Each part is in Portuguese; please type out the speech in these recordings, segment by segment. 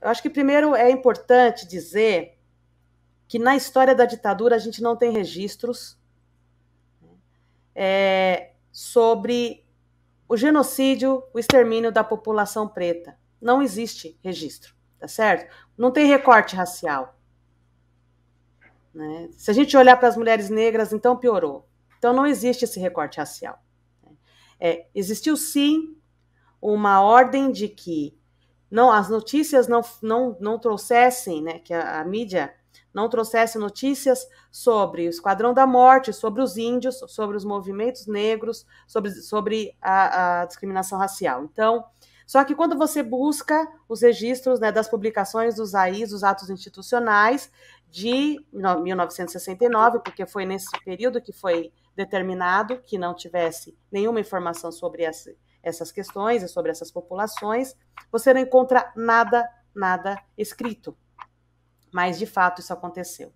Eu acho que primeiro é importante dizer que na história da ditadura a gente não tem registros né, é, sobre o genocídio, o extermínio da população preta. Não existe registro, tá certo? Não tem recorte racial. Né? Se a gente olhar para as mulheres negras, então piorou. Então não existe esse recorte racial. Né? É, existiu sim uma ordem de que não as notícias não, não, não trouxessem, né, que a, a mídia não trouxesse notícias sobre o Esquadrão da Morte, sobre os índios, sobre os movimentos negros, sobre, sobre a, a discriminação racial. Então, só que quando você busca os registros né, das publicações dos AIs, dos atos institucionais, de 1969, porque foi nesse período que foi determinado que não tivesse nenhuma informação sobre esse, essas questões e sobre essas populações, você não encontra nada, nada escrito. Mas de fato isso aconteceu.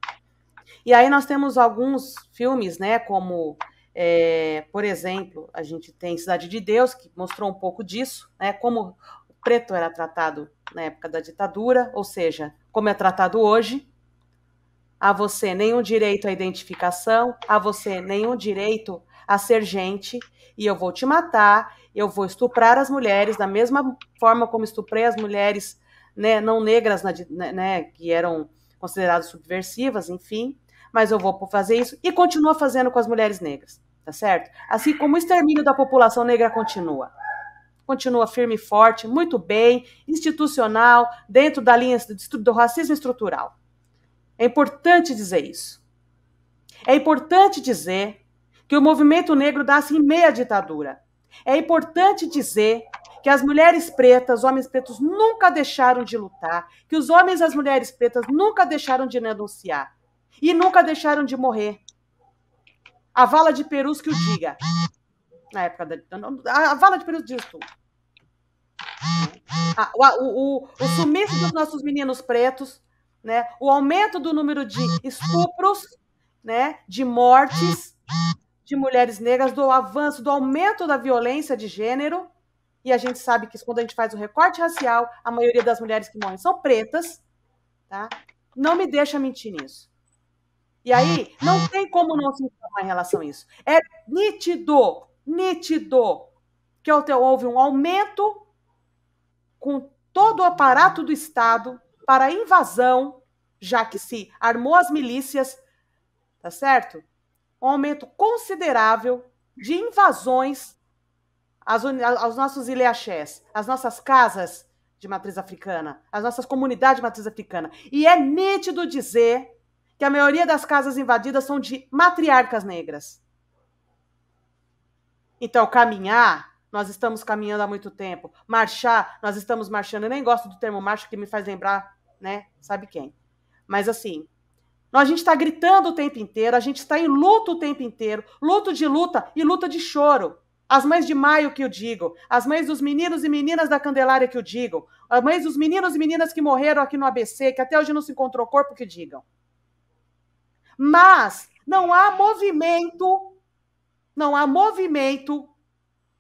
E aí nós temos alguns filmes, né, como é, por exemplo, a gente tem Cidade de Deus, que mostrou um pouco disso, né, como o preto era tratado na época da ditadura, ou seja, como é tratado hoje, a você nenhum direito à identificação, a você nenhum direito a ser gente, e eu vou te matar, eu vou estuprar as mulheres da mesma forma como estuprei as mulheres né, não negras, né, né, que eram consideradas subversivas, enfim, mas eu vou fazer isso e continua fazendo com as mulheres negras, tá certo? Assim como o extermínio da população negra continua. Continua firme e forte, muito bem, institucional, dentro da linha do racismo estrutural. É importante dizer isso. É importante dizer que o movimento negro dá-se em assim meia ditadura. É importante dizer que as mulheres pretas, homens pretos nunca deixaram de lutar, que os homens e as mulheres pretas nunca deixaram de denunciar e nunca deixaram de morrer. A vala de Perus que o diga. Na época da. A vala de Perus diz tudo. o, o, o, o sumiço dos nossos meninos pretos né? O aumento do número de estupros, né? De mortes de mulheres negras, do avanço, do aumento da violência de gênero. E a gente sabe que quando a gente faz o recorte racial, a maioria das mulheres que morrem são pretas, tá? Não me deixa mentir nisso. E aí, não tem como não se informar em relação a isso. É nítido, nítido, que houve um aumento com todo o aparato do Estado para a invasão, já que se armou as milícias, tá certo? Um aumento considerável de invasões às, aos nossos ileaxés, às nossas casas de matriz africana, às nossas comunidades de matriz africana. E é nítido dizer que a maioria das casas invadidas são de matriarcas negras. Então, caminhar, nós estamos caminhando há muito tempo. Marchar, nós estamos marchando. Eu nem gosto do termo marcha, que me faz lembrar né? Sabe quem. Mas assim, a gente está gritando o tempo inteiro, a gente está em luto o tempo inteiro, luto de luta e luta de choro. As mães de maio que eu digo, as mães dos meninos e meninas da Candelária que eu digo, as mães dos meninos e meninas que morreram aqui no ABC, que até hoje não se encontrou corpo que digam. Mas não há movimento, não há movimento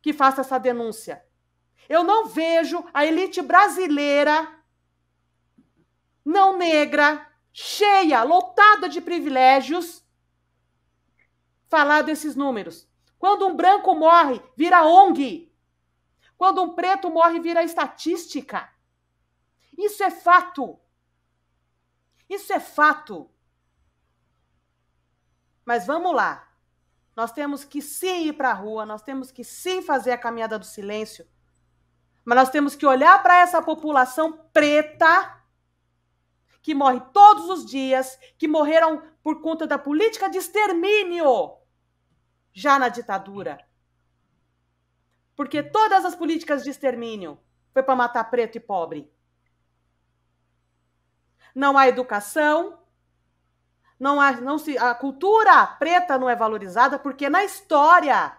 que faça essa denúncia. Eu não vejo a elite brasileira não negra, cheia, lotada de privilégios, falar desses números. Quando um branco morre, vira ONG. Quando um preto morre, vira estatística. Isso é fato. Isso é fato. Mas vamos lá. Nós temos que sim ir para a rua, nós temos que sim fazer a caminhada do silêncio, mas nós temos que olhar para essa população preta que morre todos os dias, que morreram por conta da política de extermínio já na ditadura. Porque todas as políticas de extermínio foi para matar preto e pobre. Não há educação, não há, não se, a cultura preta não é valorizada porque na história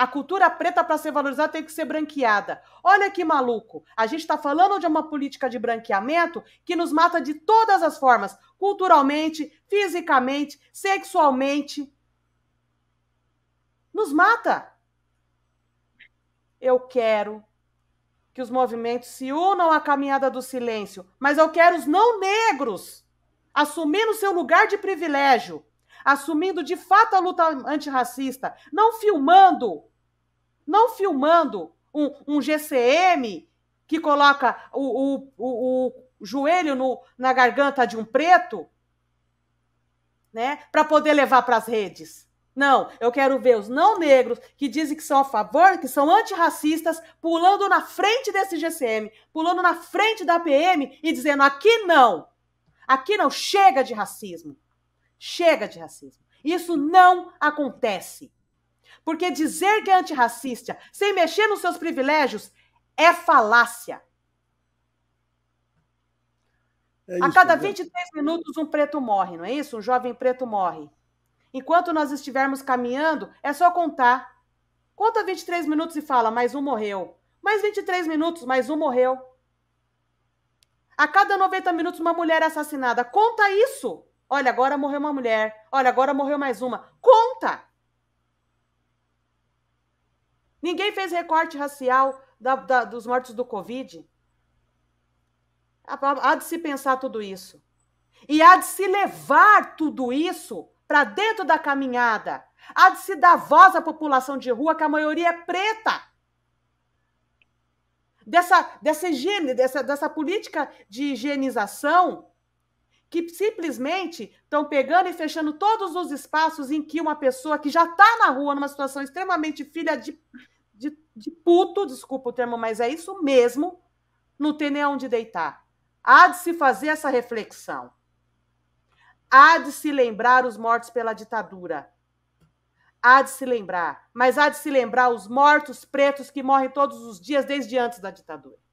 a cultura preta, para ser valorizada, tem que ser branqueada. Olha que maluco. A gente está falando de uma política de branqueamento que nos mata de todas as formas: culturalmente, fisicamente, sexualmente. Nos mata. Eu quero que os movimentos se unam à caminhada do silêncio, mas eu quero os não negros assumindo seu lugar de privilégio, assumindo de fato a luta antirracista, não filmando não filmando um, um GCM que coloca o, o, o, o joelho no, na garganta de um preto, né, para poder levar para as redes. Não, eu quero ver os não negros que dizem que são a favor, que são antirracistas, pulando na frente desse GCM, pulando na frente da PM e dizendo: aqui não, aqui não, chega de racismo. Chega de racismo. Isso não acontece. Porque dizer que é antirracista sem mexer nos seus privilégios é falácia. É isso, a cada 23 né? minutos, um preto morre, não é isso? Um jovem preto morre. Enquanto nós estivermos caminhando, é só contar. Conta 23 minutos e fala, mais um morreu. Mais 23 minutos, mais um morreu. A cada 90 minutos, uma mulher é assassinada. Conta isso. Olha, agora morreu uma mulher. Olha, agora morreu mais uma. Conta! Ninguém fez recorte racial da, da, dos mortos do Covid. Há de se pensar tudo isso. E há de se levar tudo isso para dentro da caminhada. Há de se dar voz à população de rua, que a maioria é preta. Dessa, dessa, higiene, dessa, dessa política de higienização que simplesmente estão pegando e fechando todos os espaços em que uma pessoa que já está na rua, numa situação extremamente filha de, de, de, puto, desculpa o termo, mas é isso mesmo, não tem nem onde deitar. Há de se fazer essa reflexão. Há de se lembrar os mortos pela ditadura. Há de se lembrar, mas há de se lembrar os mortos pretos que morrem todos os dias desde antes da ditadura.